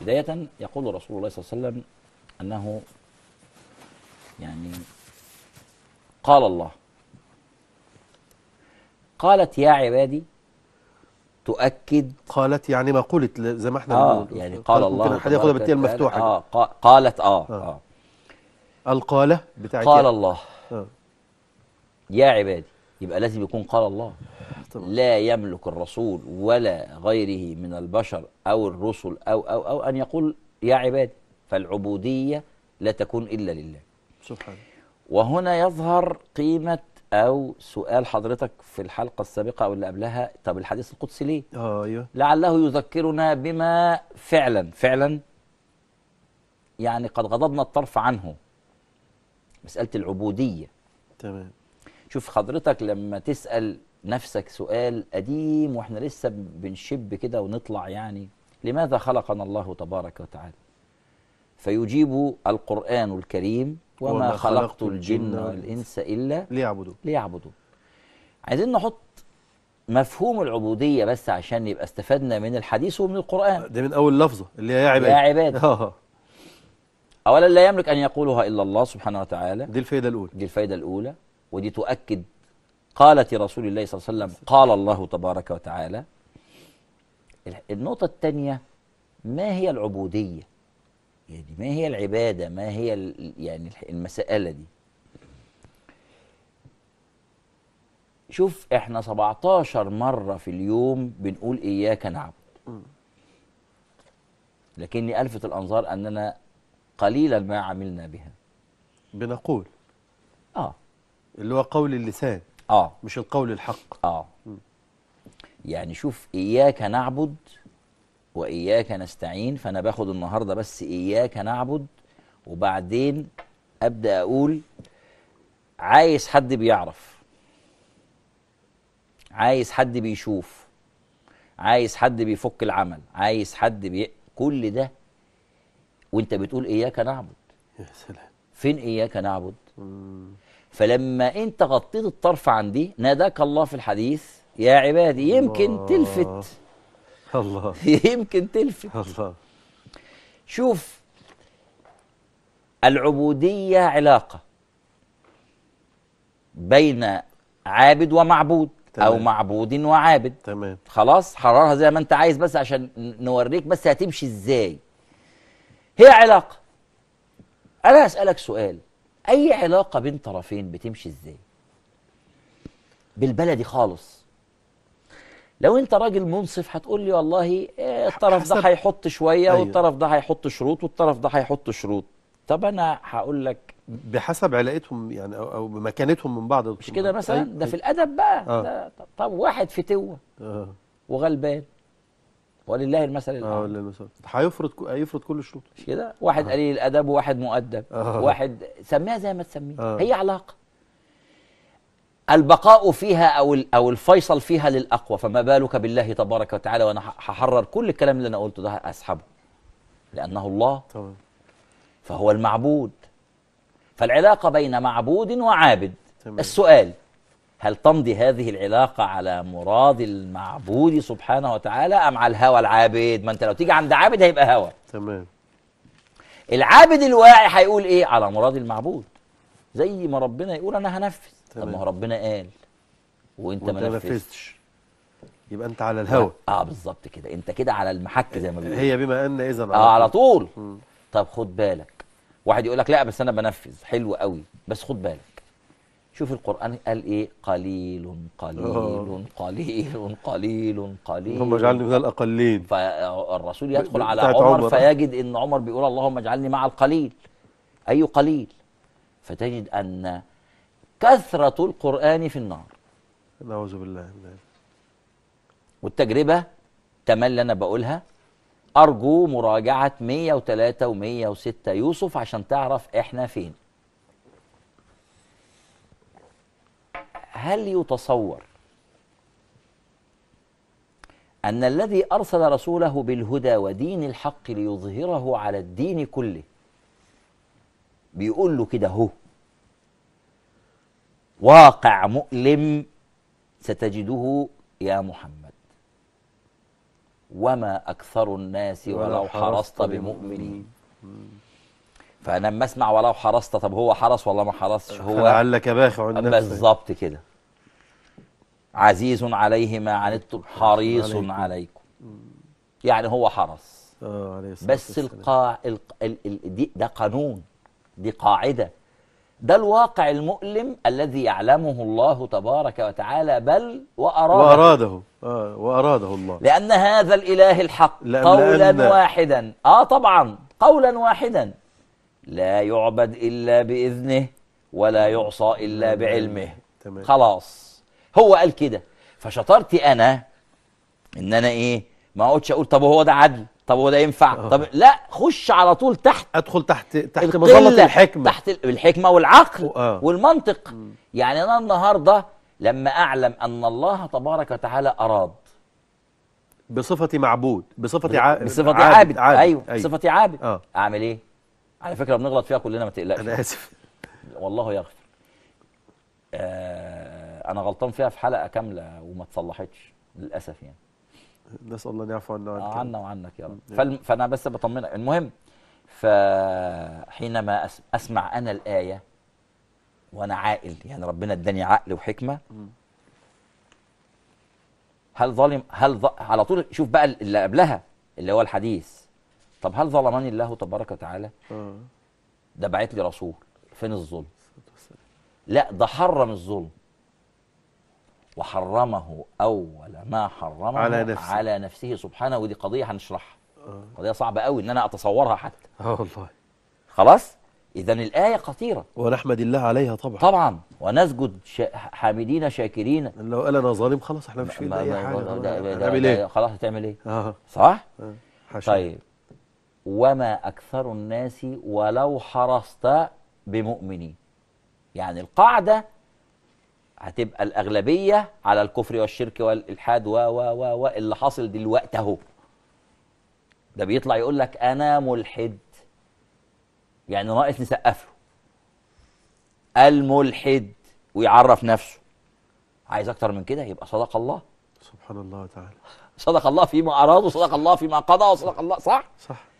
بداية يقول رسول الله صلى الله عليه وسلم أنه يعني قال الله قالت يا عبادي تؤكد قالت يعني ما قلت زي ما احنا آه يعني قال الله ممكن حد ياخدها بالتيه المفتوحه آه قالت اه اه, آه. القاله بتاعت قال الله آه. يا عبادي يبقى لازم يكون قال الله طبعا. لا يملك الرسول ولا غيره من البشر أو الرسل أو أو أو أن يقول يا عبادي فالعبودية لا تكون إلا لله سبحان وهنا يظهر قيمة أو سؤال حضرتك في الحلقة السابقة أو اللي قبلها طب الحديث القدسي ليه؟ آه أيوه لعله يذكرنا بما فعلا فعلا يعني قد غضبنا الطرف عنه مسألة العبودية تمام شوف حضرتك لما تسأل نفسك سؤال قديم واحنا لسه بنشب كده ونطلع يعني لماذا خلقنا الله تبارك وتعالى فيجيب القرآن الكريم وما, خلقت, الجن والإنس إلا ليعبدوا ليعبدوا عايزين نحط مفهوم العبودية بس عشان يبقى استفدنا من الحديث ومن القرآن ده من أول لفظة اللي هي يا عبادة يا عبادي آه. أولا لا يملك أن يقولها إلا الله سبحانه وتعالى دي الفايدة الأولى دي الفايدة الأولى ودي تؤكد قالت رسول الله صلى الله عليه وسلم قال الله تبارك وتعالى النقطة الثانية ما هي العبودية يعني ما هي العبادة ما هي يعني المسألة دي شوف احنا 17 مرة في اليوم بنقول إياك نعبد لكني ألفت الأنظار أننا قليلا ما عملنا بها بنقول اه اللي هو قول اللسان اه مش القول الحق اه يعني شوف إياك نعبد وإياك نستعين فأنا باخد النهاردة بس إياك نعبد وبعدين أبدأ أقول عايز حد بيعرف عايز حد بيشوف عايز حد بيفك العمل عايز حد بي... كل ده وانت بتقول إياك نعبد يا سلام فين إياك نعبد مم. فلما انت غطيت الطرف عن دي ناداك الله في الحديث يا عبادي يمكن الله تلفت الله يمكن تلفت الله شوف العبودية علاقة بين عابد ومعبود تمام. أو معبود وعابد تمام خلاص حررها زي ما أنت عايز بس عشان نوريك بس هتمشي إزاي هي علاقة أنا أسألك سؤال اي علاقه بين طرفين بتمشي ازاي بالبلدي خالص لو انت راجل منصف هتقول لي والله إيه الطرف ده هيحط شويه أيوه. والطرف ده هيحط شروط والطرف ده هيحط شروط طب انا هقول لك بحسب علاقتهم يعني او, أو مكانتهم من بعض مش كده مثلا أيوه. ده في الادب بقى آه. ده طب واحد فتوه آه. وغلبان ولله المثل آه، الاعلى اه ولله المثل هيفرض هيفرض كل الشروط مش كده واحد آه. قليل الادب وواحد مؤدب آه. واحد سميها زي ما تسميها آه. هي علاقه البقاء فيها او او الفيصل فيها للاقوى فما بالك بالله تبارك وتعالى وانا هحرر كل الكلام اللي انا قلته ده اسحبه لانه الله طبعا فهو المعبود فالعلاقه بين معبود وعابد تمام. السؤال هل تمضي هذه العلاقة على مراد المعبود سبحانه وتعالى أم على الهوى العابد ما أنت لو تيجي عند عابد هيبقى هوى تمام العابد الواعي هيقول إيه على مراد المعبود زي ما ربنا يقول أنا هنفذ طب ما هو ربنا قال وأنت, وانت ما نفذتش يبقى أنت على الهوى أه بالظبط كده أنت كده على المحك زي ما بيقول هي بما أن إذا على أه على طول م. طب خد بالك واحد يقول لك لا بس أنا بنفذ حلو قوي بس خد بالك شوف القرآن قال إيه قليل قليل قليل قليل قليل اللهم اجعلني من الأقلين فالرسول يدخل على عمر, عمر فيجد أن عمر بيقول اللهم اجعلني مع القليل أي قليل فتجد أن كثرة القرآن في النار نعوذ بالله والتجربة تملي أنا بقولها أرجو مراجعة 103 و106 يوسف عشان تعرف إحنا فين هل يتصور أن الذي أرسل رسوله بالهدى ودين الحق ليظهره على الدين كله بيقول له كده هو واقع مؤلم ستجده يا محمد وما أكثر الناس ولو حرصت بمؤمنين فأنا لما اسمع ولو حرصت طب هو حرص ولا ما حرصش هو لعلك باخع بالظبط كده عزيز عليه ما عنتم حريص عليكم, عليكم. يعني هو حرص آه عليه بس القاع ال... ال... ال... دي ده قانون دي قاعدة ده الواقع المؤلم الذي يعلمه الله تبارك وتعالى بل وأراده وأراده آه وأراده الله لأن هذا الإله الحق لأن قولا لأن واحدا آه طبعا قولا واحدا لا يعبد إلا بإذنه ولا يعصى إلا بعلمه تمام. خلاص هو قال كده فشطارتي انا ان انا ايه ما اقعدش اقول طب هو ده عدل طب هو ده ينفع أوه. طب لا خش على طول تحت ادخل تحت تحت مظله الحكمه تحت الحكمه والعقل أوه. والمنطق يعني انا النهارده لما اعلم ان الله تبارك وتعالى اراد بصفتي معبود بصفتي عابد بصفتي عابد, عابد. عابد. ايوه, أيوه. بصفتي عابد أوه. اعمل ايه على فكره بنغلط فيها كلنا ما تقلقش انا اسف والله يغفر آه انا غلطان فيها في حلقه كامله وما اتصلحتش للاسف يعني نسال الله ان يعفو آه، عنا وعنك عنا وعنك يا رب فانا بس بطمنك المهم فحينما اسمع انا الايه وانا عاقل يعني ربنا اداني عقل وحكمه هل ظلم هل ظ... على طول شوف بقى اللي قبلها اللي هو الحديث طب هل ظلمني الله تبارك وتعالى؟ آه. ده بعت لي رسول فين الظلم؟ لا ده حرم الظلم وحرمه أول ما حرمه على نفسه, على نفسه سبحانه ودي قضية هنشرحها آه. قضية صعبة قوي إن أنا أتصورها حتى آه والله خلاص إذا الآية خطيرة ونحمد الله عليها طبعا طبعا ونسجد شا... حامدين شاكرين لو قال أنا ظالم خلاص احنا مش فينا أي حاجة هنعمل إيه خلاص هتعمل إيه آه. صح؟ آه. طيب وما أكثر الناس ولو حرصت بمؤمنين يعني القاعدة هتبقى الاغلبيه على الكفر والشرك والالحاد و و و و اللي حاصل دلوقتي اهو ده بيطلع يقول لك انا ملحد يعني ناقص نسقف له الملحد ويعرف نفسه عايز اكتر من كده يبقى صدق الله سبحان الله تعالى صدق الله فيما اراد وصدق الله فيما قضى وصدق الله صح صح